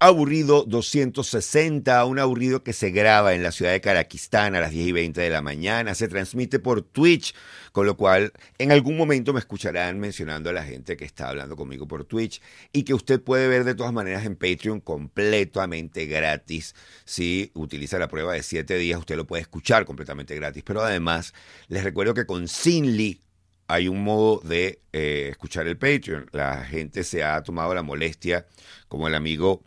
aburrido 260, un aburrido que se graba en la ciudad de Karaquistán a las 10 y 20 de la mañana, se transmite por Twitch, con lo cual en algún momento me escucharán mencionando a la gente que está hablando conmigo por Twitch y que usted puede ver de todas maneras en Patreon completamente gratis. Si utiliza la prueba de 7 días, usted lo puede escuchar completamente gratis, pero además les recuerdo que con Sinly hay un modo de eh, escuchar el Patreon. La gente se ha tomado la molestia, como el amigo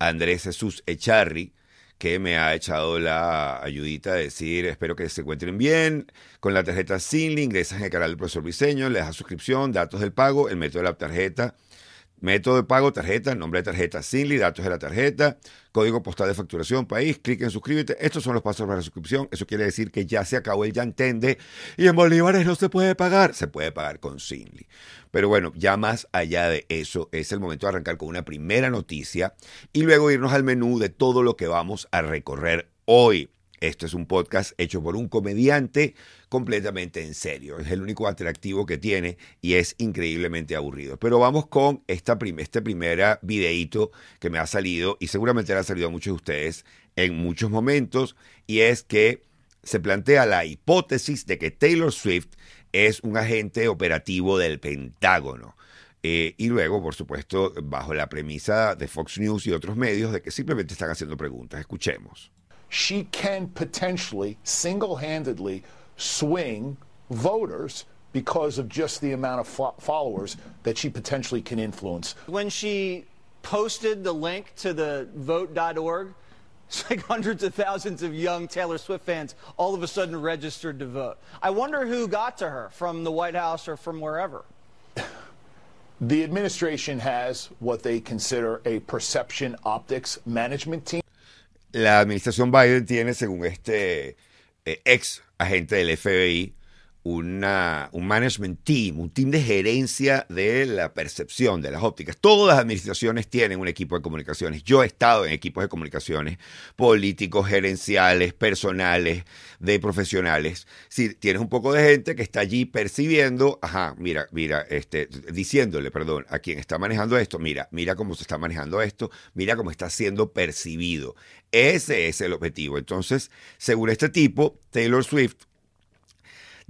Andrés Jesús Echarri, que me ha echado la ayudita a decir, espero que se encuentren bien. Con la tarjeta sin ingresas en el canal del profesor Diseño, le das suscripción, datos del pago, el método de la tarjeta, Método de pago, tarjeta, nombre de tarjeta, SINLI, datos de la tarjeta, código postal de facturación, país, clic en suscríbete. Estos son los pasos para la suscripción. Eso quiere decir que ya se acabó el ya entende y en bolívares no se puede pagar. Se puede pagar con SINLI. Pero bueno, ya más allá de eso, es el momento de arrancar con una primera noticia y luego irnos al menú de todo lo que vamos a recorrer hoy. Esto es un podcast hecho por un comediante completamente en serio. Es el único atractivo que tiene y es increíblemente aburrido. Pero vamos con esta este primera videíto que me ha salido y seguramente le ha salido a muchos de ustedes en muchos momentos y es que se plantea la hipótesis de que Taylor Swift es un agente operativo del Pentágono. Eh, y luego, por supuesto, bajo la premisa de Fox News y otros medios de que simplemente están haciendo preguntas. Escuchemos. she can potentially single handedly swing voters because of just the amount of followers that she potentially can influence. When she posted the link to the vote.org, it's like hundreds of thousands of young Taylor Swift fans all of a sudden registered to vote. I wonder who got to her from the White House or from wherever. The administration has what they consider a perception optics management team. la administración Biden tiene, según este eh, ex agente del FBI, un management team, un team de gerencia de la percepción, de las ópticas. Todas las administraciones tienen un equipo de comunicaciones. Yo he estado en equipos de comunicaciones políticos, gerenciales, personales, de profesionales. Si tienes un poco de gente que está allí percibiendo, ajá, mira, mira, este, diciéndole, perdón, a quien está manejando esto, mira, mira cómo se está manejando esto, mira cómo está siendo percibido. Ese es el objetivo. Entonces, según este tipo, Taylor Swift,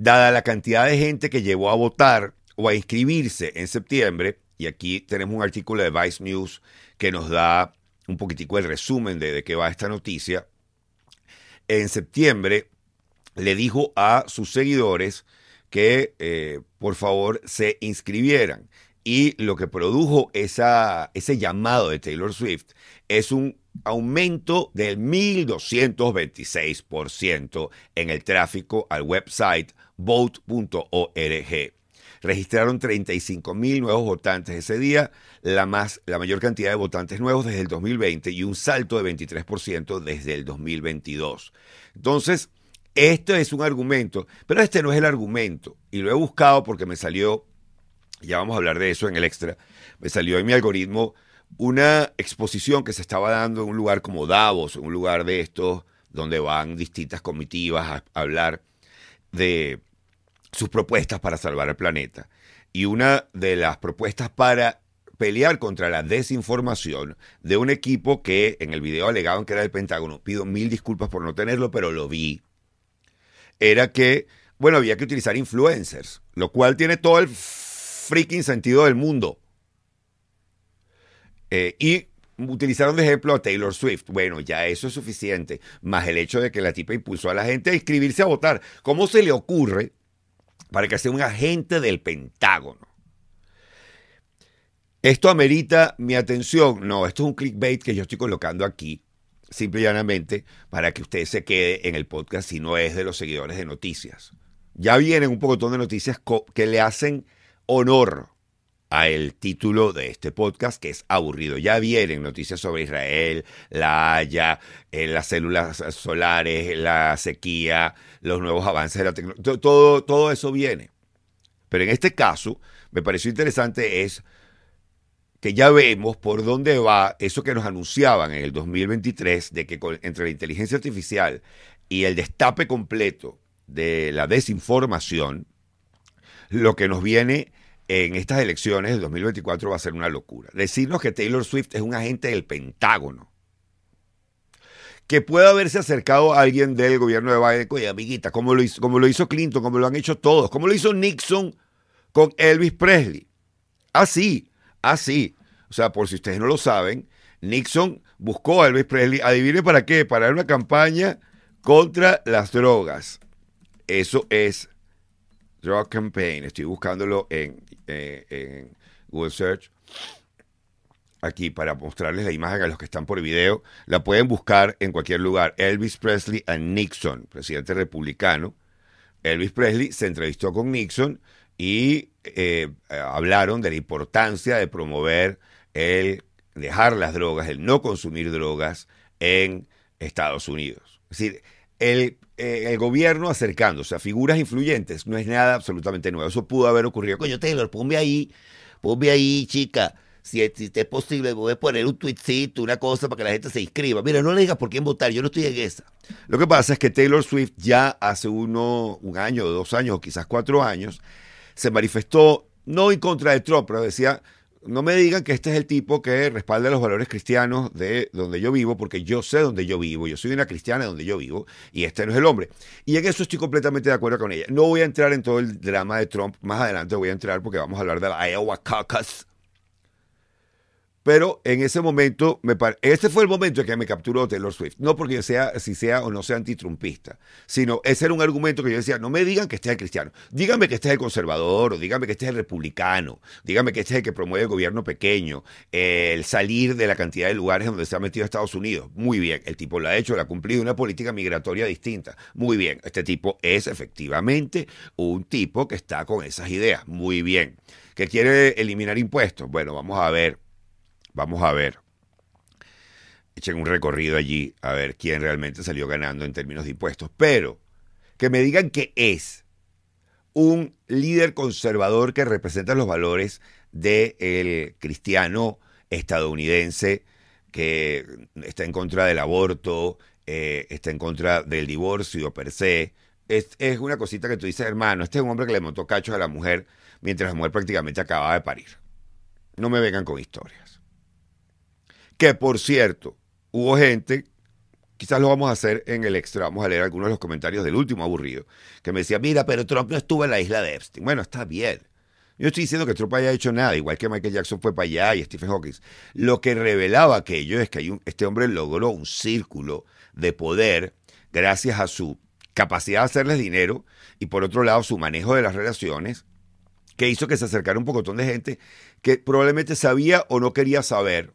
Dada la cantidad de gente que llevó a votar o a inscribirse en septiembre, y aquí tenemos un artículo de Vice News que nos da un poquitico el resumen de, de qué va esta noticia, en septiembre le dijo a sus seguidores que eh, por favor se inscribieran. Y lo que produjo esa, ese llamado de Taylor Swift es un aumento del 1.226% en el tráfico al website vote.org. Registraron 35 mil nuevos votantes ese día, la, más, la mayor cantidad de votantes nuevos desde el 2020 y un salto de 23% desde el 2022. Entonces, este es un argumento, pero este no es el argumento. Y lo he buscado porque me salió, ya vamos a hablar de eso en el extra, me salió en mi algoritmo una exposición que se estaba dando en un lugar como Davos, en un lugar de estos, donde van distintas comitivas a hablar de sus propuestas para salvar el planeta. Y una de las propuestas para pelear contra la desinformación de un equipo que en el video alegaban que era del Pentágono, pido mil disculpas por no tenerlo, pero lo vi, era que, bueno, había que utilizar influencers, lo cual tiene todo el freaking sentido del mundo. Eh, y utilizaron de ejemplo a Taylor Swift. Bueno, ya eso es suficiente. Más el hecho de que la tipa impulsó a la gente a inscribirse a votar. ¿Cómo se le ocurre para que sea un agente del Pentágono. ¿Esto amerita mi atención? No, esto es un clickbait que yo estoy colocando aquí, simple y llanamente, para que usted se quede en el podcast si no es de los seguidores de noticias. Ya vienen un pocotón de noticias que le hacen honor a el título de este podcast que es aburrido. Ya vienen noticias sobre Israel, la Haya, eh, las células solares, la sequía, los nuevos avances de la tecnología. Todo, todo eso viene. Pero en este caso, me pareció interesante es que ya vemos por dónde va eso que nos anunciaban en el 2023 de que entre la inteligencia artificial y el destape completo de la desinformación, lo que nos viene en estas elecciones del 2024 va a ser una locura. Decirnos que Taylor Swift es un agente del Pentágono. Que pueda haberse acercado a alguien del gobierno de Biden, oye, amiguita, como lo, hizo, como lo hizo Clinton, como lo han hecho todos, como lo hizo Nixon con Elvis Presley. Así, así. O sea, por si ustedes no lo saben, Nixon buscó a Elvis Presley, adivine para qué, para una campaña contra las drogas. Eso es drug campaign. Estoy buscándolo en este, en Google Search aquí para mostrarles la imagen a los que están por video. La pueden buscar en cualquier lugar. Elvis Presley a Nixon, presidente republicano. Elvis Presley se entrevistó con Nixon y eh, hablaron de la importancia de promover el dejar las drogas, el no consumir drogas en Estados Unidos. Es decir, el eh, el gobierno acercándose a figuras influyentes no es nada absolutamente nuevo. Eso pudo haber ocurrido. Coño, Taylor, ponme ahí, ponme ahí, chica. Si, es posible, voy a poner un tweetcito, una cosa para que la gente se inscriba. Mira, no le digas por quién votar, yo no estoy en esa. Lo que pasa es que Taylor Swift ya hace uno, un año, dos años, o quizás cuatro años, se manifestó no en contra de Trump, pero decía, no me digan que este es el tipo que respalda los valores cristianos de donde yo vivo, porque yo sé donde yo vivo, yo soy una cristiana donde yo vivo, y este no es el hombre. Y en eso estoy completamente de acuerdo con ella. No voy a entrar en todo el drama de Trump, más adelante voy a entrar porque vamos a hablar de la Iowa Caucus pero en ese momento, me este fue el momento en que me capturó Taylor Swift. No porque yo sea, si sea o no sea antitrumpista, sino ese era un argumento que yo decía, no me digan que este es el cristiano, díganme que este es el conservador, o díganme que este es el republicano, díganme que es el que promueve el gobierno pequeño, el salir de la cantidad de lugares donde se ha metido Estados Unidos. Muy bien, el tipo lo ha hecho, lo ha cumplido, una política migratoria distinta. Muy bien, este tipo es efectivamente un tipo que está con esas ideas. Muy bien. ¿Que quiere eliminar impuestos? Bueno, vamos a ver Vamos a ver. Echen un recorrido allí a ver quién realmente salió ganando en términos de impuestos. Pero que me digan que es un líder conservador que representa los valores del cristiano estadounidense que está en contra del aborto, eh, está en contra del divorcio per se. Es, es, una cosita que tú dices, hermano, este es un hombre que le montó cachos a la mujer mientras la mujer prácticamente acababa de parir. No me vengan con historias. Que por cierto, hubo gente, quizás lo vamos a hacer en el extra, vamos a leer algunos de los comentarios del último aburrido, que me decía, mira, pero Trump no estuvo en la isla de Epstein. Bueno, está bien. Yo estoy diciendo que Trump haya hecho nada, igual que Michael Jackson fue para allá y Stephen Hawking. Lo que revelaba aquello es que hay un, este hombre logró un círculo de poder gracias a su capacidad de hacerles dinero y por otro lado su manejo de las relaciones que hizo que se acercara un pocotón de gente que probablemente sabía o no quería saber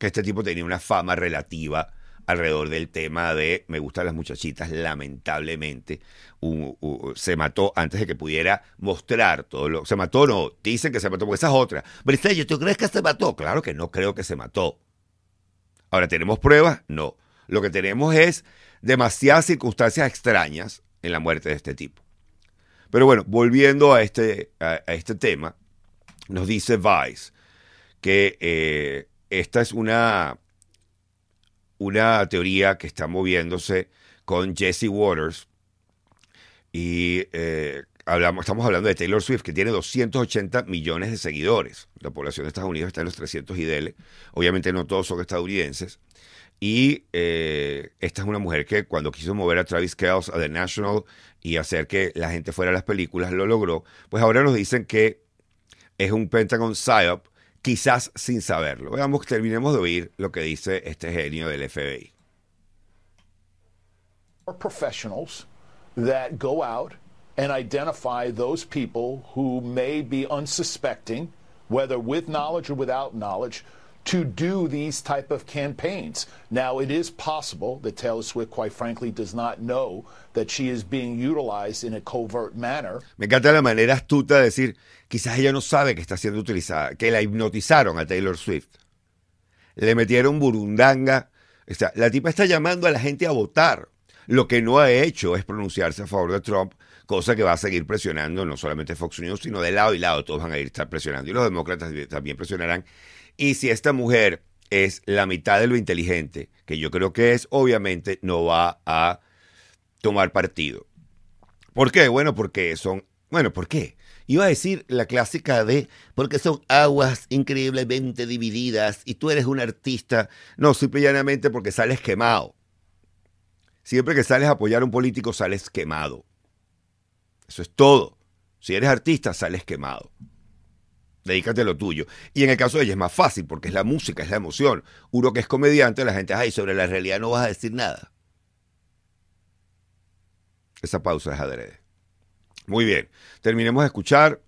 que este tipo tenía una fama relativa alrededor del tema de me gustan las muchachitas, lamentablemente se mató antes de que pudiera mostrar todo lo... Se mató, no, dicen que se mató, porque esa es otra. Bristello, ¿tú crees que se mató? Claro que no creo que se mató. Ahora, ¿tenemos pruebas? No. Lo que tenemos es demasiadas circunstancias extrañas en la muerte de este tipo. Pero bueno, volviendo a este, este tema, nos dice Vice que eh, esta es una, una teoría que está moviéndose con Jesse Waters y eh, hablamos, estamos hablando de Taylor Swift, que tiene 280 millones de seguidores. La población de Estados Unidos está en los 300 y dele. Obviamente no todos son estadounidenses. Y eh, esta es una mujer que cuando quiso mover a Travis Kells a The National y hacer que la gente fuera a las películas, lo logró. Pues ahora nos dicen que es un Pentagon PSYOP quizás sin saberlo. Veamos, terminemos de oír lo que dice este genio del FBI. Professionals that go out and identify those people who may be unsuspecting, whether with knowledge or without knowledge, to do these type of campaigns. Now, it is possible that Taylor Swift, quite frankly, does not know that she is being utilized in a covert manner. Me encanta la manera astuta de decir, quizás ella no sabe que está siendo utilizada, que la hipnotizaron a Taylor Swift. Le metieron burundanga. la tipa está llamando a la gente a votar. Lo que no ha hecho es pronunciarse a favor de Trump, cosa que va a seguir presionando no solamente Fox News, sino de lado y lado. Todos van a ir a estar presionando y los demócratas también presionarán. Y si esta mujer es la mitad de lo inteligente, que yo creo que es, obviamente no va a tomar partido. ¿Por qué? Bueno, porque son... Bueno, ¿por qué? Iba a decir la clásica de, porque son aguas increíblemente divididas y tú eres un artista. No, simple llanamente porque sales quemado. Siempre que sales a apoyar a un político, sales quemado. Eso es todo. Si eres artista, sales quemado dedícate a lo tuyo. Y en el caso de ella es más fácil porque es la música, es la emoción. Uno que es comediante, la gente, ay, sobre la realidad no vas a decir nada. Esa pausa es adrede. Muy bien, terminemos de escuchar.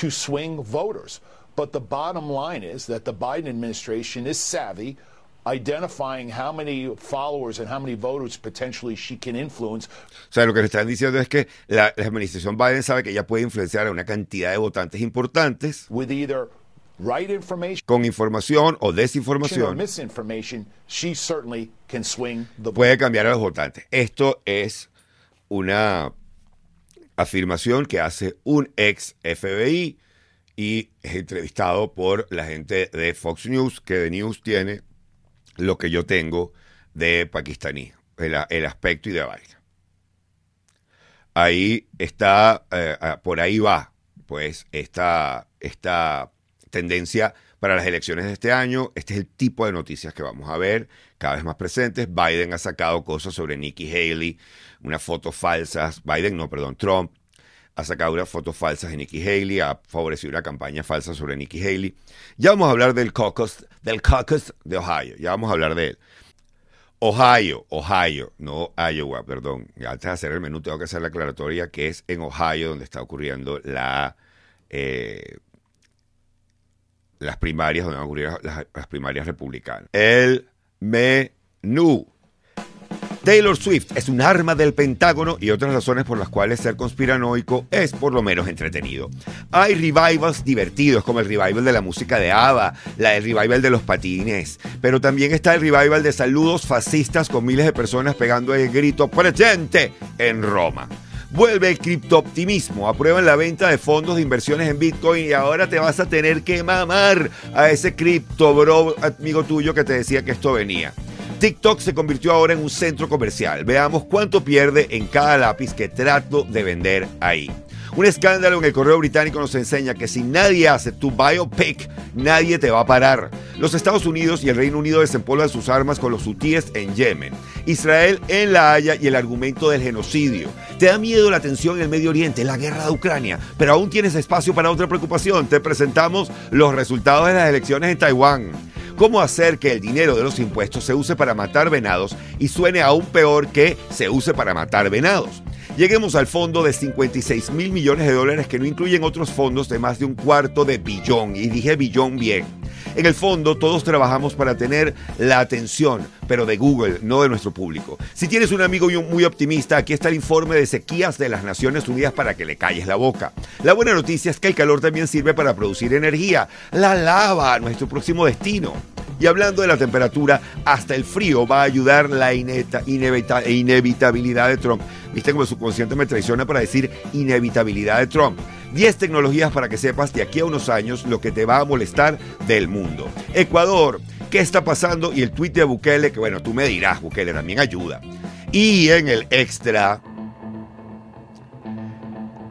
To swing voters. But the bottom line is that the Biden administration is savvy identifying how many followers and how many voters potentially she can influence. O sea, lo que le están diciendo es que la, administración Biden sabe que ella puede influenciar a una cantidad de votantes importantes con información o desinformación. she certainly can swing puede cambiar a los votantes. Esto es una afirmación que hace un ex FBI y es entrevistado por la gente de Fox News, que de News tiene lo que yo tengo de pakistaní, el, aspecto y de Ahí está, eh, ah, por ahí va, pues, esta, tendencia para las elecciones de este año. Este es el tipo de noticias que vamos a ver, cada vez más presentes. Biden ha sacado cosas sobre Nikki Haley, unas fotos falsas. Biden, no, perdón, Trump ha sacado unas fotos falsas de Nikki Haley, ha favorecido una campaña falsa sobre Nikki Haley. Ya vamos a hablar del caucus del caucus de Ohio. Ya vamos a hablar de él. Ohio, Ohio, no Iowa, perdón. Antes de hacer el menú tengo que hacer la aclaratoria que es en Ohio donde está ocurriendo la... Eh, las primarias, donde van las primarias republicanas. El menú. Taylor Swift es un arma del Pentágono y otras razones por las cuales ser conspiranoico es por lo menos entretenido. Hay revivals divertidos como el revival de la música de Ava, la del revival de los patines, pero también está el revival de saludos fascistas con miles de personas pegando el grito presente en Roma. Vuelve el criptooptimismo, aprueban la venta de fondos de inversiones en Bitcoin y ahora te vas a tener que mamar a ese cripto bro amigo tuyo que te decía que esto venía. TikTok se convirtió ahora en un centro comercial. Veamos cuánto pierde en cada lápiz que trato de vender ahí. Un escándalo en el correo británico nos enseña que si nadie hace tu biopic, nadie te va a parar. Los Estados Unidos y el Reino Unido desempolvan sus armas con los hutíes en Yemen, Israel en La Haya y el argumento del genocidio. Te da miedo la tensión en el Medio Oriente, la guerra de Ucrania, pero aún tienes espacio para otra preocupación. Te presentamos los resultados de las elecciones en Taiwán. ¿Cómo hacer que el dinero de los impuestos se use para matar venados y suene aún peor que se use para matar venados? Lleguemos al fondo de 56 mil millones de dólares que no incluyen otros fondos de más de un cuarto de billón. Y dije billón bien. En el fondo, todos trabajamos para tener la atención, pero de Google, no de nuestro público. Si tienes un amigo muy optimista, aquí está el informe de sequías de las Naciones Unidas para que le calles la boca. La buena noticia es que el calor también sirve para producir energía, la lava, nuestro próximo destino. Y hablando de la temperatura, hasta el frío va a ayudar la inevitabilidad de Trump. Viste como el subconsciente me traiciona para decir inevitabilidad de Trump. 10 tecnologías para que sepas de aquí a unos años lo que te va a molestar del mundo. Ecuador, ¿qué está pasando? Y el tuit de Bukele, que bueno, tú me dirás, Bukele también ayuda. Y en el extra,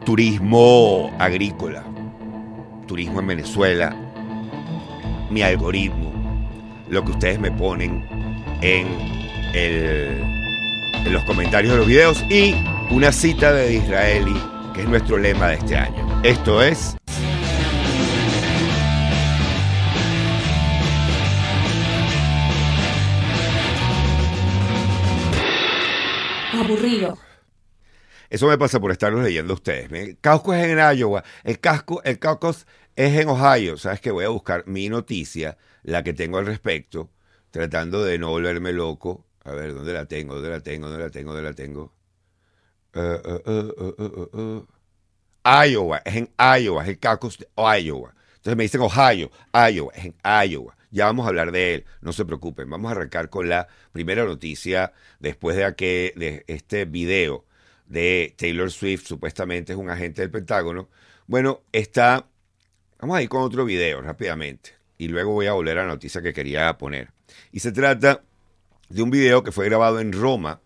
turismo agrícola, turismo en Venezuela, mi algoritmo, lo que ustedes me ponen en, el, en los comentarios de los videos y una cita de israelí es nuestro lema de este año. Esto es... Aburrido. Eso me pasa por estarlos leyendo ustedes. El casco es en Iowa. El casco, el caucus es en Ohio. Sabes que voy a buscar mi noticia, la que tengo al respecto, tratando de no volverme loco. A ver, ¿dónde la tengo? ¿Dónde la tengo? ¿Dónde la tengo? ¿Dónde la tengo? Eh, eh, eh, Iowa, es en Iowa, es el cacos de Iowa. Entonces me dicen Ohio, Iowa, es en Iowa. Ya vamos a hablar de él, no se preocupen. Vamos a arrancar con la primera noticia después de, aquel, de este video de Taylor Swift, supuestamente es un agente del Pentágono. Bueno, está. Vamos a ir con otro video rápidamente y luego voy a volver a la noticia que quería poner. Y se trata de un video que fue grabado en Roma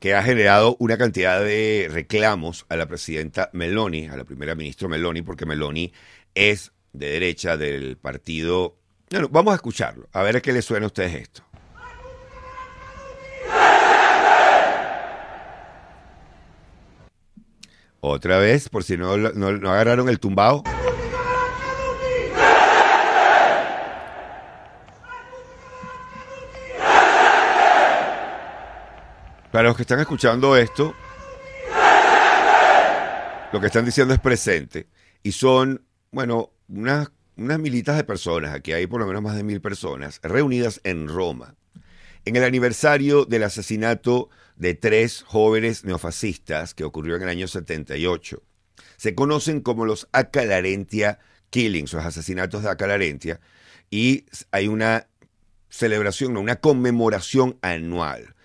que ha generado una cantidad de reclamos a la presidenta Meloni, a la primera ministra Meloni, porque Meloni es de derecha del partido. Bueno, vamos a escucharlo, a ver a qué le suena a ustedes esto. Otra vez, por si no, agarraron el tumbao. Para los que están escuchando esto, lo que están diciendo es presente. Y son, bueno, unas, militas de personas, aquí hay por lo menos más de mil personas, reunidas en Roma, en el aniversario del asesinato de tres jóvenes neofascistas que ocurrió en el año 78. Se conocen como los Acalarentia Killings, los asesinatos de Acalarentia, y hay una celebración, una conmemoración anual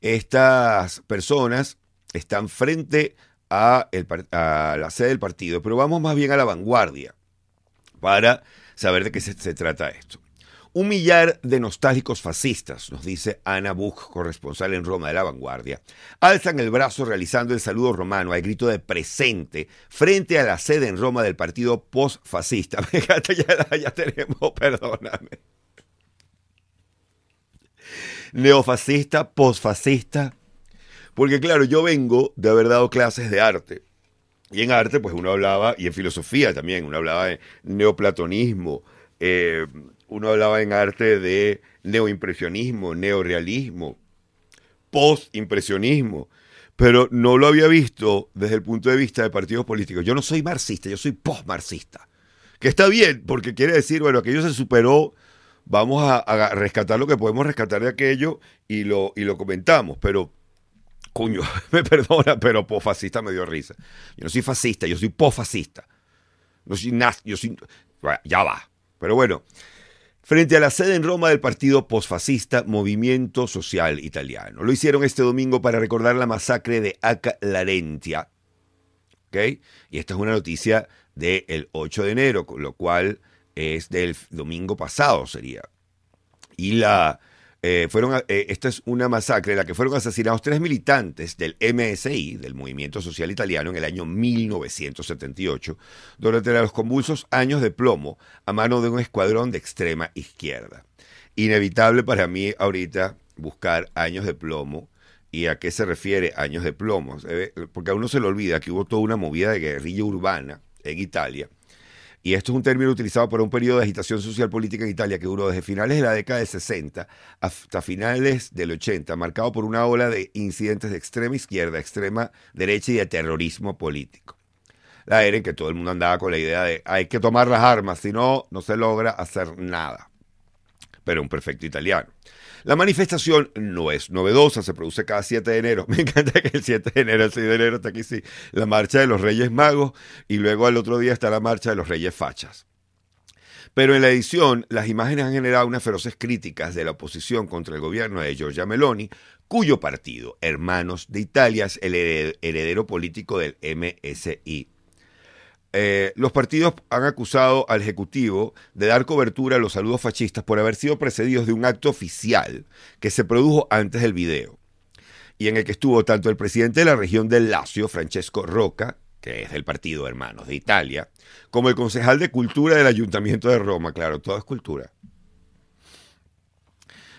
estas personas están frente a, la sede del partido, pero vamos más bien a la vanguardia para saber de qué se, trata esto. Un millar de nostálgicos fascistas, nos dice Ana Buch, corresponsal en Roma de la Vanguardia, alzan el brazo realizando el saludo romano al grito de presente frente a la sede en Roma del partido postfascista. ya, ya tenemos, perdóname neofascista, posfascista. Porque claro, yo vengo de haber dado clases de arte. Y en arte, pues uno hablaba, y en filosofía también, uno hablaba de neoplatonismo, eh, uno hablaba en arte de neoimpresionismo, neorealismo, postimpresionismo, pero no lo había visto desde el punto de vista de partidos políticos. Yo no soy marxista, yo soy posmarxista, Que está bien, porque quiere decir, bueno, aquello se superó vamos a, rescatar lo que podemos rescatar de aquello y lo, y lo comentamos, pero Cuño, me perdona, pero posfascista me dio risa. Yo no soy fascista, yo soy posfascista. No soy nazi, yo soy... Ya va. Pero bueno, frente a la sede en Roma del partido posfascista Movimiento Social Italiano. Lo hicieron este domingo para recordar la masacre de Aca Larentia. ¿Ok? Y esta es una noticia del 8 de enero, con lo cual es del domingo pasado sería. Y la, eh, fueron, eh, esta es una masacre en la que fueron asesinados tres militantes del MSI, del Movimiento Social Italiano, en el año 1978, durante los convulsos años de plomo a mano de un escuadrón de extrema izquierda. Inevitable para mí ahorita buscar años de plomo. ¿Y a qué se refiere años de plomo? Porque a uno se le olvida que hubo toda una movida de guerrilla urbana en Italia y esto es un término utilizado por un periodo de agitación social política en Italia que duró desde finales de la década de 60 hasta finales del 80, marcado por una ola de incidentes de extrema izquierda, extrema derecha y de terrorismo político. La era en que todo el mundo andaba con la idea de hay que tomar las armas, si no, no se logra hacer nada pero un perfecto italiano. La manifestación no es novedosa, se produce cada 7 de enero. Me encanta que el 7 de enero, el 6 de enero está aquí, sí. La marcha de los Reyes Magos y luego al otro día está la marcha de los Reyes Fachas. Pero en la edición, las imágenes han generado unas feroces críticas de la oposición contra el gobierno de Giorgia Meloni, cuyo partido, Hermanos de Italia, es el heredero político del MSI. Eh, los partidos han acusado al Ejecutivo de dar cobertura a los saludos fascistas por haber sido precedidos de un acto oficial que se produjo antes del video y en el que estuvo tanto el presidente de la región del Lazio, Francesco Roca, que es del partido Hermanos de Italia, como el concejal de Cultura del Ayuntamiento de Roma, claro, todo es cultura.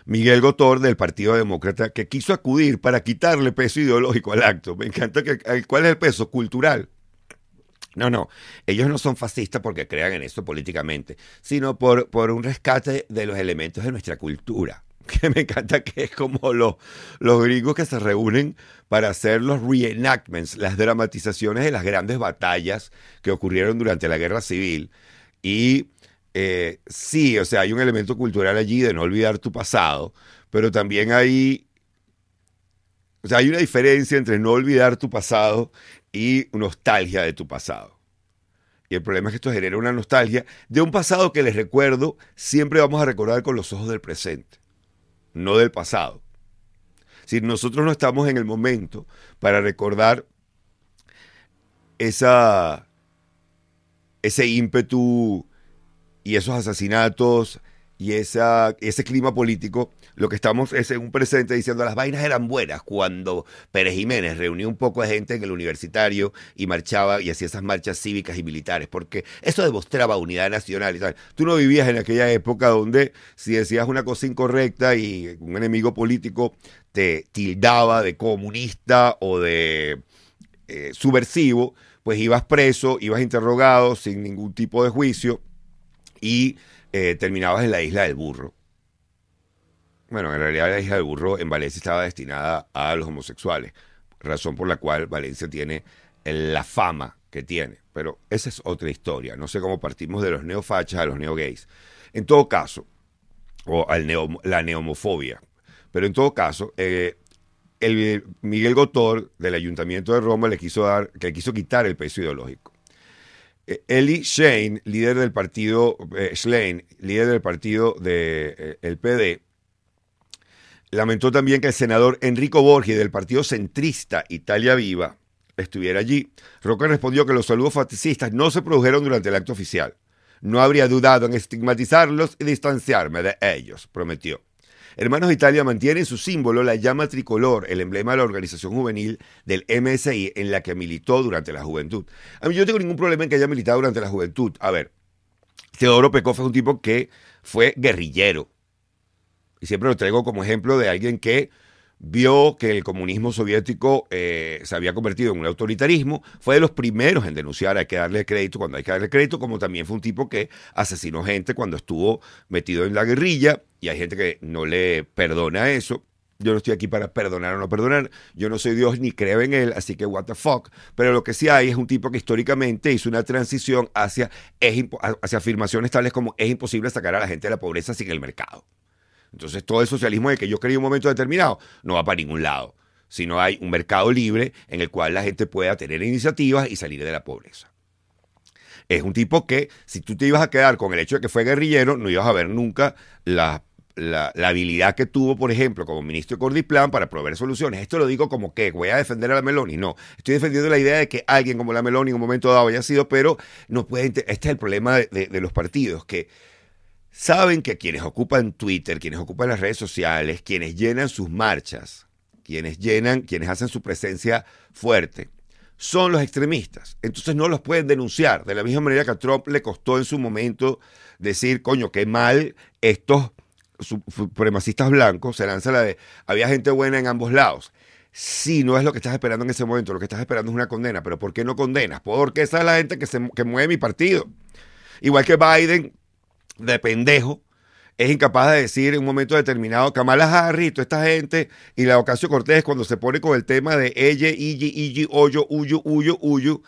Miguel Gotor del Partido Demócrata, que quiso acudir para quitarle peso ideológico al acto. Me encanta que... ¿Cuál es el peso? Cultural. No, no, ellos no son fascistas porque crean en eso políticamente, sino por, por un rescate de los elementos de nuestra cultura que me encanta que es como los, los gringos que se reúnen para hacer los reenactments, las dramatizaciones de las grandes batallas que ocurrieron durante la guerra civil. Y eh, sí, o sea, hay un elemento cultural allí de no olvidar tu pasado, pero también hay, o sea, hay una diferencia entre no olvidar tu pasado y nostalgia de tu pasado. Y el problema es que esto genera una nostalgia de un pasado que les recuerdo, siempre vamos a recordar con los ojos del presente, no del pasado. Si nosotros no estamos en el momento para recordar esa, ese ímpetu y esos asesinatos y esa, ese clima político lo que estamos es en un presente diciendo las vainas eran buenas cuando Pérez Jiménez reunió un poco de gente en el universitario y marchaba y hacía esas marchas cívicas y militares, porque eso demostraba unidad nacional. Tú no vivías en aquella época donde si decías una cosa incorrecta y un enemigo político te tildaba de comunista o de eh, subversivo, pues ibas preso, ibas interrogado sin ningún tipo de juicio y eh, terminabas en la isla del burro. Bueno, en realidad la hija de Burro en Valencia estaba destinada a los homosexuales, razón por la cual Valencia tiene eh, la fama que tiene. Pero esa es otra historia. No sé cómo partimos de los neofachas a los neogays. En todo caso, o al la neomofobia. Pero en todo caso, eh, el Miguel Gotor del Ayuntamiento de Roma le quiso dar, que le quiso quitar el peso ideológico. Eh, Eli Shane, líder del partido, Schlein, líder del partido del de, el PD, Lamentó también que el senador Enrico Borgi del partido centrista Italia Viva estuviera allí. Roca respondió que los saludos fascistas no se produjeron durante el acto oficial. No habría dudado en estigmatizarlos y distanciarme de ellos, prometió. Hermanos Italia mantiene su símbolo la llama tricolor, el emblema de la organización juvenil del MSI en la que militó durante la juventud. A mí yo no tengo ningún problema en que haya militado durante la juventud. A ver, Teodoro Peco es un tipo que fue guerrillero, y siempre lo traigo como ejemplo de alguien que vio que el comunismo soviético eh, se había convertido en un autoritarismo, fue de los primeros en denunciar, hay que darle crédito cuando hay que darle crédito, como también fue un tipo que asesinó gente cuando estuvo metido en la guerrilla, y hay gente que no le perdona eso. Yo no estoy aquí para perdonar o no perdonar, yo no soy Dios ni creo en él, así que what the fuck. Pero lo que sí hay es un tipo que históricamente hizo una transición hacia, hacia afirmaciones tales como es imposible sacar a la gente de la pobreza sin el mercado. Entonces todo el socialismo de que yo creí un momento determinado no va para ningún lado, Si no hay un mercado libre en el cual la gente pueda tener iniciativas y salir de la pobreza. Es un tipo que si tú te ibas a quedar con el hecho de que fue guerrillero, no ibas a ver nunca la, habilidad que tuvo, por ejemplo, como ministro de Cordiplan para proveer soluciones. Esto lo digo como que voy a defender a la Meloni. No, estoy defendiendo la idea de que alguien como la Meloni en un momento dado haya sido, pero no puede. Este es el problema de, de los partidos, que saben que quienes ocupan Twitter, quienes ocupan las redes sociales, quienes llenan sus marchas, quienes llenan, quienes hacen su presencia fuerte, son los extremistas. Entonces no los pueden denunciar. De la misma manera que a Trump le costó en su momento decir, coño, qué mal estos supremacistas blancos, se lanza la de, había gente buena en ambos lados. Sí, no es lo que estás esperando en ese momento, lo que estás esperando es una condena, pero ¿por qué no condenas? Porque esa es la gente que, se, que mueve mi partido. Igual que Biden de pendejo es incapaz de decir en un momento determinado Kamala Harris, toda esta gente y la Ocasio Cortés cuando se pone con el tema de ella, ella, ella, Oyo, Uyu, Uyu, Uyu,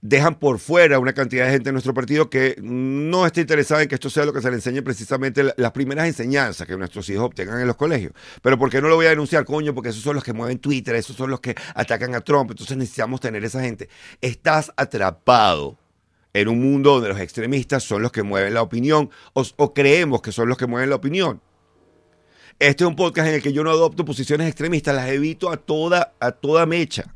dejan por fuera una cantidad de gente de nuestro partido que no está interesada en que esto sea lo que se le enseñe precisamente las primeras enseñanzas que nuestros hijos obtengan en los colegios. Pero ¿por qué no lo voy a denunciar, coño? Porque esos son los que mueven Twitter, esos son los que atacan a Trump, entonces necesitamos tener esa gente. Estás atrapado en un mundo donde los extremistas son los que mueven la opinión o, creemos que son los que mueven la opinión. Este es un podcast en el que yo no adopto posiciones extremistas, las evito a toda, a toda mecha.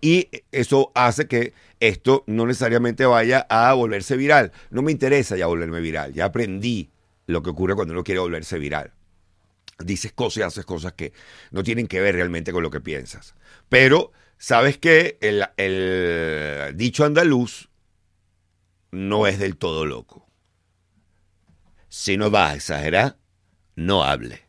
Y eso hace que esto no necesariamente vaya a volverse viral. No me interesa ya volverme viral. Ya aprendí lo que ocurre cuando uno quiere volverse viral. Dices cosas y haces cosas que no tienen que ver realmente con lo que piensas. Pero Sabes que el, dicho andaluz no es del todo loco. Si no vas a exagerar, no hable.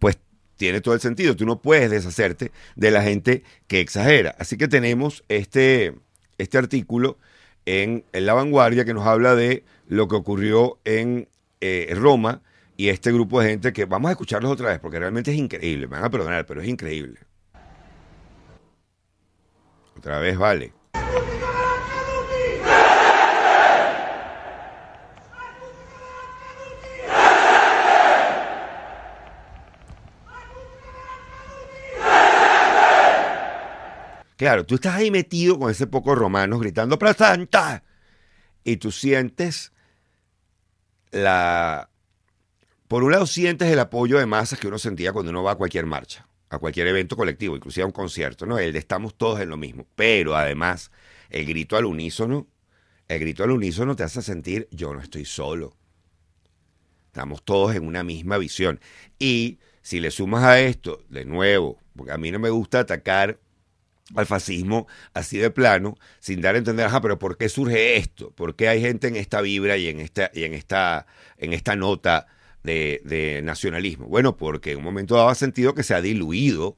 Pues tiene todo el sentido. Tú no puedes deshacerte de la gente que exagera. Así que tenemos este, este artículo en, La Vanguardia que nos habla de lo que ocurrió en eh, Roma y este grupo de gente que vamos a escucharlos otra vez porque realmente es increíble. Me van a perdonar, pero es increíble. Otra vez vale. Claro, tú estás ahí metido con ese poco romano gritando para Santa! Y tú sientes la... Por un lado sientes el apoyo de masas que uno sentía cuando uno va a cualquier marcha a cualquier evento colectivo, inclusive a un concierto, ¿no? El de estamos todos en lo mismo. Pero además, el grito al unísono, el grito al unísono te hace sentir yo no estoy solo. Estamos todos en una misma visión. Y si le sumas a esto, de nuevo, porque a mí no me gusta atacar al fascismo así de plano, sin dar a entender, ajá, pero ¿por qué surge esto? ¿Por qué hay gente en esta vibra y en esta, y en esta, en esta nota? de, nacionalismo? Bueno, porque en un momento daba sentido que se ha diluido,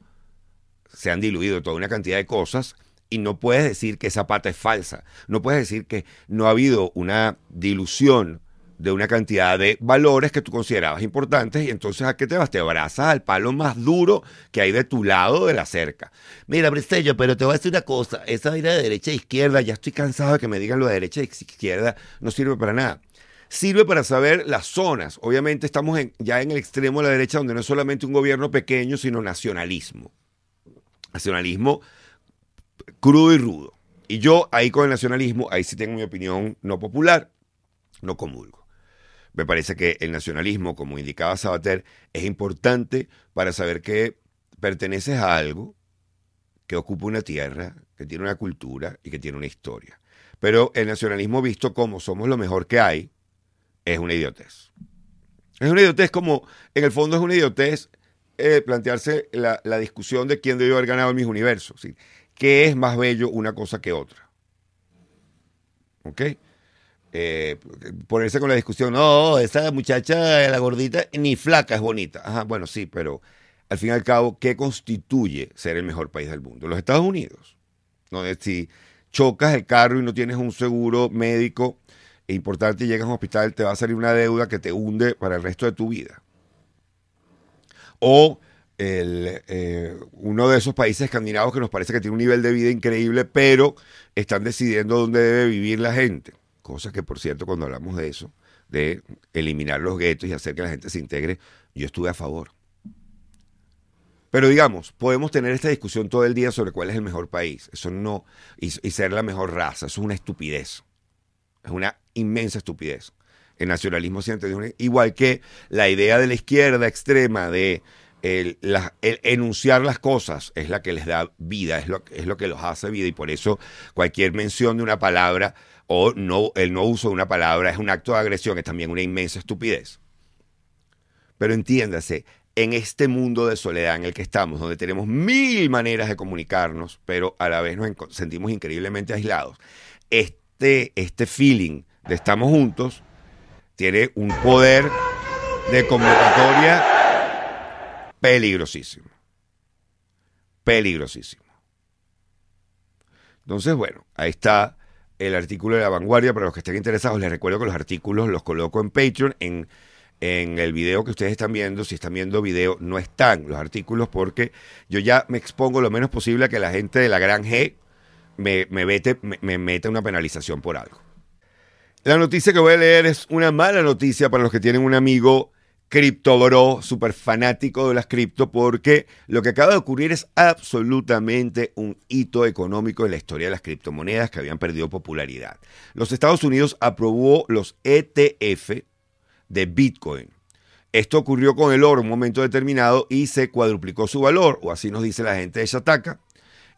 se han diluido toda una cantidad de cosas y no puedes decir que esa pata es falsa, no puedes decir que no ha habido una dilución de una cantidad de valores que tú considerabas importantes y entonces a qué te vas, te abrazas al palo más duro que hay de tu lado de la cerca. Mira, Bristello pero te voy a decir una cosa, esa idea de derecha e izquierda, ya estoy cansado de que me digan lo de derecha e izquierda, no sirve para nada sirve para saber las zonas. Obviamente estamos ya en el extremo de la derecha donde no es solamente un gobierno pequeño, sino nacionalismo. Nacionalismo crudo y rudo. Y yo ahí con el nacionalismo, ahí sí tengo mi opinión no popular, no comulgo. Me parece que el nacionalismo, como indicaba Sabater, es importante para saber que perteneces a algo que ocupa una tierra, que tiene una cultura y que tiene una historia. Pero el nacionalismo visto como somos lo mejor que hay, es una idiotez. Es una idiotez como, en el fondo es una idiotez eh, plantearse la, discusión de quién debió haber ganado en mis universos. ¿Qué es más bello una cosa que otra? ¿Ok? Eh, ponerse con la discusión, no, esa muchacha, la gordita, ni flaca es bonita. Ajá, bueno, sí, pero al fin y al cabo, ¿qué constituye ser el mejor país del mundo? Los Estados Unidos. ¿no? Si chocas el carro y no tienes un seguro médico e importante, llegas a un hospital, te va a salir una deuda que te hunde para el resto de tu vida. O eh, uno de esos países escandinavos que nos parece que tiene un nivel de vida increíble, pero están decidiendo dónde debe vivir la gente. Cosa que, por cierto, cuando hablamos de eso, de eliminar los guetos y hacer que la gente se integre, yo estuve a favor. Pero digamos, podemos tener esta discusión todo el día sobre cuál es el mejor país. Eso no. Y, y, ser la mejor raza. Eso es una estupidez. Es una inmensa estupidez. El nacionalismo siempre igual que la idea de la izquierda extrema de el, enunciar las cosas es la que les da vida, es lo, es lo que los hace vida y por eso cualquier mención de una palabra o no, el no uso de una palabra es un acto de agresión, es también una inmensa estupidez. Pero entiéndase, en este mundo de soledad en el que estamos, donde tenemos mil maneras de comunicarnos, pero a la vez nos sentimos increíblemente aislados, este, este feeling de Estamos Juntos, tiene un poder de convocatoria peligrosísimo. Peligrosísimo. Entonces, bueno, ahí está el artículo de la vanguardia. Para los que estén interesados, les recuerdo que los artículos los coloco en Patreon, en, en el video que ustedes están viendo. Si están viendo video, no están los artículos porque yo ya me expongo lo menos posible a que la gente de la gran G me, me, vete, me meta una penalización por algo. La noticia que voy a leer es una mala noticia para los que tienen un amigo criptobro, súper fanático de las cripto, porque lo que acaba de ocurrir es absolutamente un hito económico en la historia de las criptomonedas que habían perdido popularidad. Los Estados Unidos aprobó los ETF de Bitcoin. Esto ocurrió con el oro en un momento determinado y se cuadruplicó su valor, o así nos dice la gente de Shataka.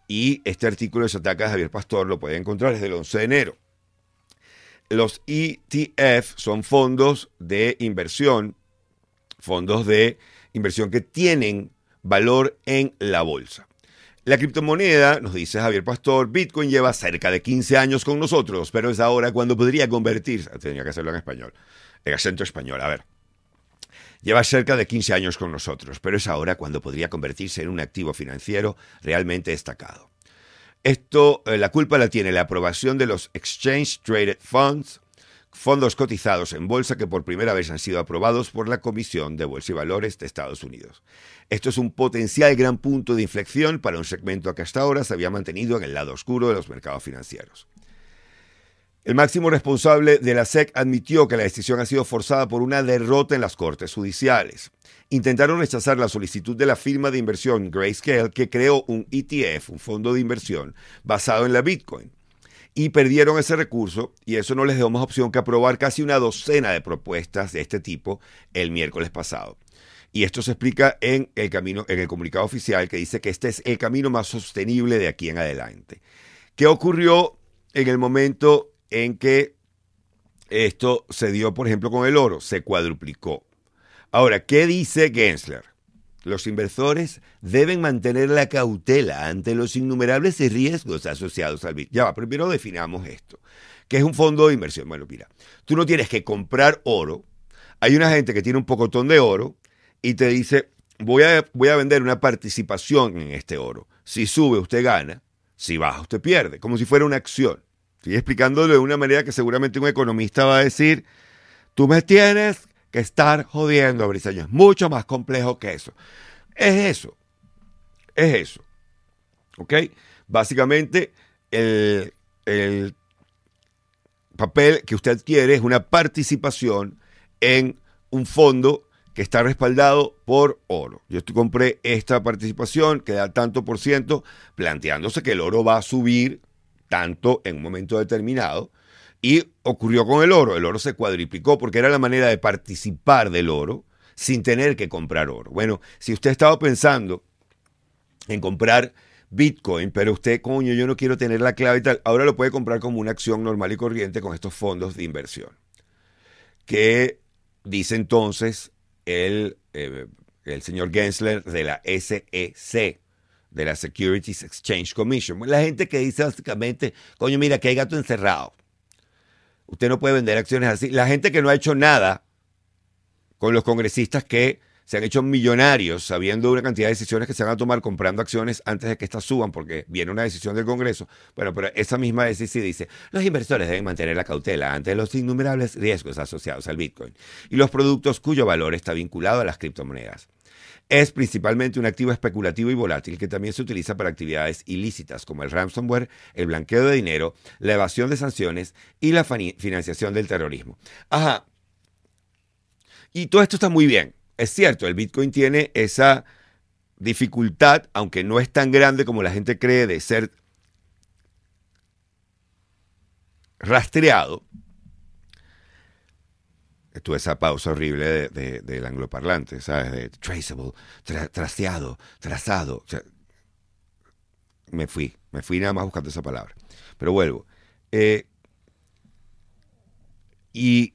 Y este artículo de Shataka de Javier Pastor lo puede encontrar desde el 11 de enero. Los ETF son fondos de inversión, fondos de inversión que tienen valor en la bolsa. La criptomoneda, nos dice Javier Pastor, Bitcoin lleva cerca de 15 años con nosotros, pero es ahora cuando podría convertirse. Ah, tenía que hacerlo en español, en acento español, a ver. Lleva cerca de 15 años con nosotros, pero es ahora cuando podría convertirse en un activo financiero realmente destacado. Esto, eh, la culpa la tiene la aprobación de los Exchange Traded Funds, fondos cotizados en bolsa que por primera vez han sido aprobados por la Comisión de Bolsa y Valores de Estados Unidos. Esto es un potencial gran punto de inflexión para un segmento que hasta ahora se había mantenido en el lado oscuro de los mercados financieros. El máximo responsable de la SEC admitió que la decisión ha sido forzada por una derrota en las Cortes Judiciales. Intentaron rechazar la solicitud de la firma de inversión Grayscale que creó un ETF, un fondo de inversión, basado en la Bitcoin. Y perdieron ese recurso y eso no les dio más opción que aprobar casi una docena de propuestas de este tipo el miércoles pasado. Y esto se explica en el, camino, en el comunicado oficial que dice que este es el camino más sostenible de aquí en adelante. ¿Qué ocurrió en el momento en que esto se dio, por ejemplo, con el oro, se cuadruplicó. Ahora, ¿qué dice Gensler? Los inversores deben mantener la cautela ante los innumerables riesgos asociados al bit. Ya va, primero definamos esto. que es un fondo de inversión? Bueno, mira, tú no tienes que comprar oro. Hay una gente que tiene un pocotón de oro y te dice, voy a, voy a vender una participación en este oro. Si sube, usted gana. Si baja, usted pierde. Como si fuera una acción. Estoy explicándolo de una manera que seguramente un economista va a decir, tú me tienes que estar jodiendo, Briseño. Es mucho más complejo que eso. Es eso. Es eso. ¿Ok? Básicamente, el, papel que usted quiere es una participación en un fondo que está respaldado por oro. Yo compré esta participación que da tanto por ciento, planteándose que el oro va a subir tanto en un momento determinado. Y ocurrió con el oro. El oro se cuadriplicó porque era la manera de participar del oro sin tener que comprar oro. Bueno, si usted ha estado pensando en comprar Bitcoin, pero usted, coño, yo no quiero tener la clave y tal, ahora lo puede comprar como una acción normal y corriente con estos fondos de inversión. Que dice entonces el, eh, el señor Gensler de la SEC de la Securities Exchange Commission. La gente que dice básicamente, coño, mira, que hay gato encerrado. Usted no puede vender acciones así. La gente que no ha hecho nada con los congresistas que se han hecho millonarios sabiendo una cantidad de decisiones que se van a tomar comprando acciones antes de que estas suban, porque viene una decisión del Congreso. Bueno, pero esa misma decisión dice, los inversores deben mantener la cautela ante los innumerables riesgos asociados al Bitcoin y los productos cuyo valor está vinculado a las criptomonedas es principalmente un activo especulativo y volátil que también se utiliza para actividades ilícitas como el ransomware, el blanqueo de dinero, la evasión de sanciones y la financiación del terrorismo. Ajá. Y todo esto está muy bien. Es cierto, el Bitcoin tiene esa dificultad, aunque no es tan grande como la gente cree, de ser rastreado tuve esa pausa horrible del angloparlante, ¿sabes? De traceable, traceado, trazado. me fui, me fui nada más buscando esa palabra. Pero vuelvo. Eh, y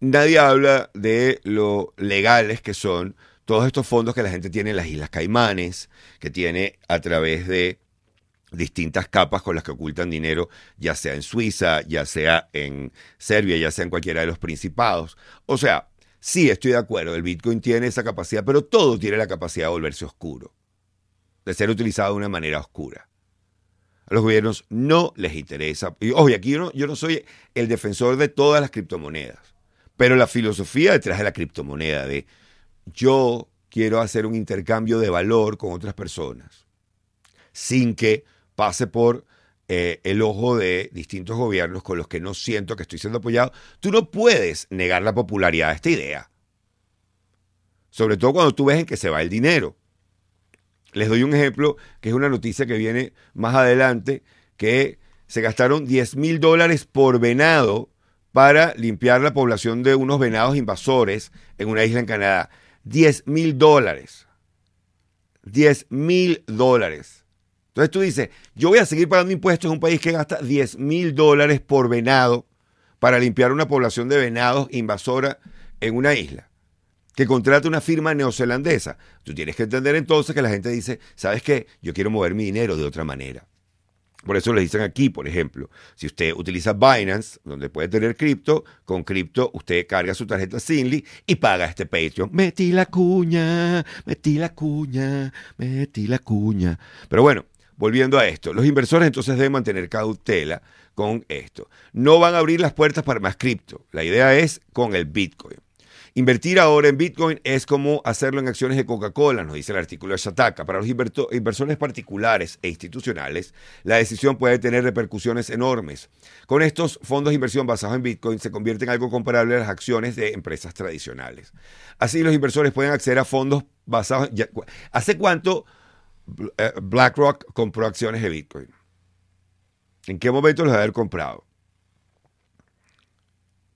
nadie habla de lo legales que son todos estos fondos que la gente tiene en las Islas Caimanes, que tiene a través de distintas capas con las que ocultan dinero, ya sea en Suiza, ya sea en Serbia, ya sea en cualquiera de los principados. O sea, sí estoy de acuerdo, el Bitcoin tiene esa capacidad, pero todo tiene la capacidad de volverse oscuro, de ser utilizado de una manera oscura. A los gobiernos no les interesa. Y oye, aquí yo no soy el defensor de todas las criptomonedas, pero la filosofía detrás de la criptomoneda de yo quiero hacer un intercambio de valor con otras personas sin que pase por eh, el ojo de distintos gobiernos con los que no siento que estoy siendo apoyado, tú no puedes negar la popularidad de esta idea. Sobre todo cuando tú ves en que se va el dinero. Les doy un ejemplo, que es una noticia que viene más adelante, que se gastaron 10 mil dólares por venado para limpiar la población de unos venados invasores en una isla en Canadá. 10 mil dólares. 10 mil dólares. Entonces tú dices, yo voy a seguir pagando impuestos en un país que gasta 10 mil dólares por venado para limpiar una población de venados invasora en una isla, que contrata una firma neozelandesa. Tú tienes que entender entonces que la gente dice, ¿sabes qué? Yo quiero mover mi dinero de otra manera. Por eso le dicen aquí, por ejemplo, si usted utiliza Binance, donde puede tener cripto, con cripto usted carga su tarjeta Sinly y paga este Patreon. Metí la cuña, metí la cuña, metí la cuña. Pero bueno, volviendo a esto, los inversores entonces deben mantener cautela con esto. No van a abrir las puertas para más cripto. La idea es con el Bitcoin. Invertir ahora en Bitcoin es como hacerlo en acciones de Coca-Cola, nos dice el artículo de Shataka. Para los inversores particulares e institucionales, la decisión puede tener repercusiones enormes. Con estos fondos de inversión basados en Bitcoin se convierte en algo comparable a las acciones de empresas tradicionales. Así los inversores pueden acceder a fondos basados... En... ¿Hace cuánto eh, BlackRock compró acciones de Bitcoin. ¿En qué momento los debe haber comprado?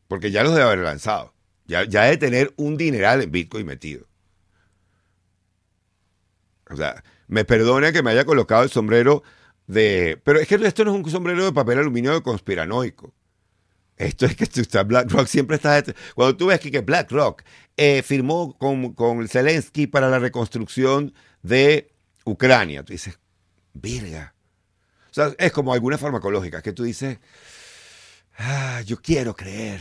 Porque ya los debe haber lanzado. Ya, ya debe tener un dineral en Bitcoin metido. O sea, me perdone que me haya colocado el sombrero de... Pero es que esto no es un sombrero de papel aluminio de conspiranoico. Esto es que BlackRock siempre está... Cuando tú ves que, que BlackRock eh, firmó con, con Zelensky para la reconstrucción de Ucrania. Tú dices, verga. O sea, es como alguna farmacológica que tú dices, ah, yo quiero creer.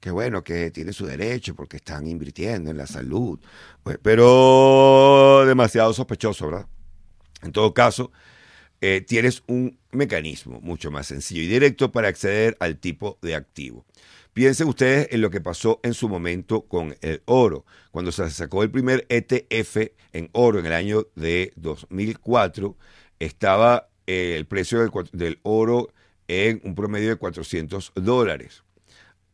Que bueno, que tiene su derecho porque están invirtiendo en la salud. Pues, pero demasiado sospechoso, ¿verdad? En todo caso, eh, tienes un mecanismo mucho más sencillo y directo para acceder al tipo de activo. Piensen ustedes en lo que pasó en su momento con el oro, cuando se sacó el primer ETF en oro en el año de 2004, estaba eh, el precio del, del oro en un promedio de 400 dólares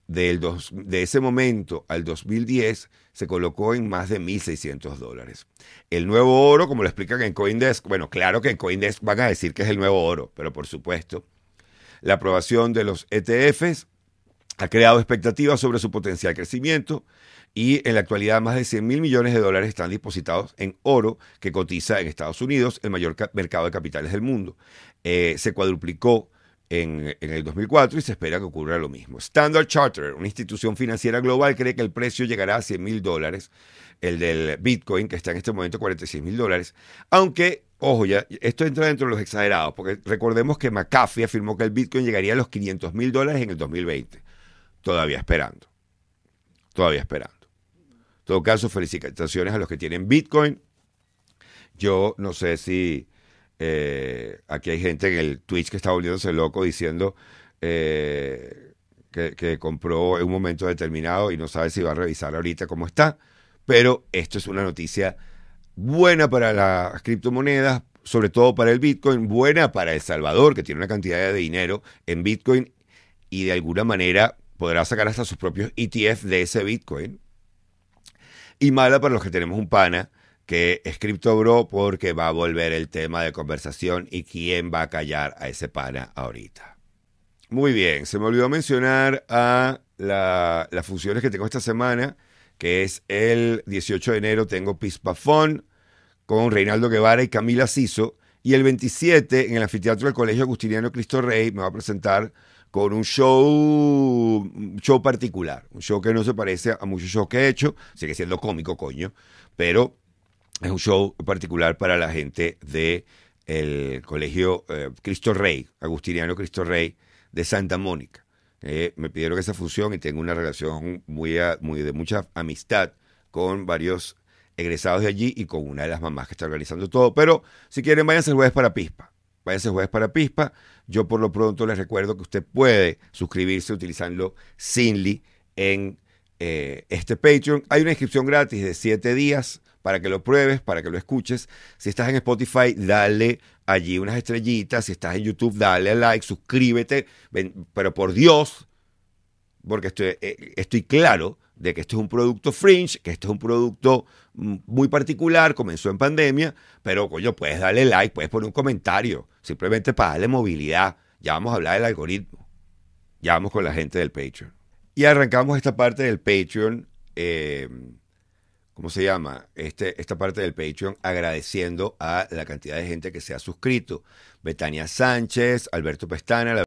de ese momento al 2010 se colocó en más de 1.600 dólares. El nuevo oro, como lo explican en Coindesk, bueno, claro que en Coindesk van a decir que es el nuevo oro, pero por supuesto, la aprobación de los ETFs ha creado expectativas sobre su potencial crecimiento y en la actualidad más de 100 mil millones de dólares están depositados en oro que cotiza en Estados Unidos, el mayor mercado de capitales del mundo. Eh, se cuadruplicó en, el 2004 y se espera que ocurra lo mismo. Standard Charter, una institución financiera global, cree que el precio llegará a 100 mil dólares, el del Bitcoin, que está en este momento 46 mil dólares, aunque, ojo, ya, esto entra dentro de los exagerados, porque recordemos que McAfee afirmó que el Bitcoin llegaría a los 500 mil dólares en el 2020. Todavía esperando. Todavía esperando. En todo caso, felicitaciones a los que tienen Bitcoin. Yo no sé si eh, aquí hay gente en el Twitch que está volviéndose loco diciendo eh, que, que, compró en un momento determinado y no sabe si va a revisar ahorita cómo está. Pero esto es una noticia buena para las criptomonedas, sobre todo para el Bitcoin, buena para El Salvador, que tiene una cantidad de dinero en Bitcoin y de alguna manera podrá sacar hasta sus propios ETF de ese Bitcoin. Y mala para los que tenemos un pana que es Bro porque va a volver el tema de conversación y quién va a callar a ese pana ahorita. Muy bien, se me olvidó mencionar a las funciones que tengo esta semana, que es el 18 de enero tengo Pispafón con Reinaldo Guevara y Camila Siso, y el 27 en el anfiteatro del Colegio Agustiniano Cristo Rey me va a presentar con un show, show particular, un show que no se parece a muchos shows que he hecho, sigue siendo cómico, coño, pero es un show particular para la gente de el colegio eh, Cristo Rey, Agustiniano Cristo Rey de Santa Mónica. Eh, me pidieron esa función y tengo una relación muy, muy de mucha amistad con varios egresados de allí y con una de las mamás que está organizando todo. Pero si quieren, váyanse el jueves para Pispa. Váyanse el jueves para Pispa. Yo por lo pronto les recuerdo que usted puede suscribirse utilizando Sinly en eh, este Patreon. Hay una inscripción gratis de 7 días para que lo pruebes, para que lo escuches. Si estás en Spotify, dale allí unas estrellitas. Si estás en YouTube, dale a like, suscríbete. pero por Dios, porque estoy, eh, estoy claro de que esto es un producto fringe, que esto es un producto mm, muy particular, comenzó en pandemia, pero coño, puedes darle like, puedes poner un comentario, simplemente para darle movilidad. Ya vamos a hablar del algoritmo. Ya vamos con la gente del Patreon. Y arrancamos esta parte del Patreon. Eh, ¿cómo se llama? Este, esta parte del Patreon agradeciendo a la cantidad de gente que se ha suscrito. Betania Sánchez, Alberto Pestana, la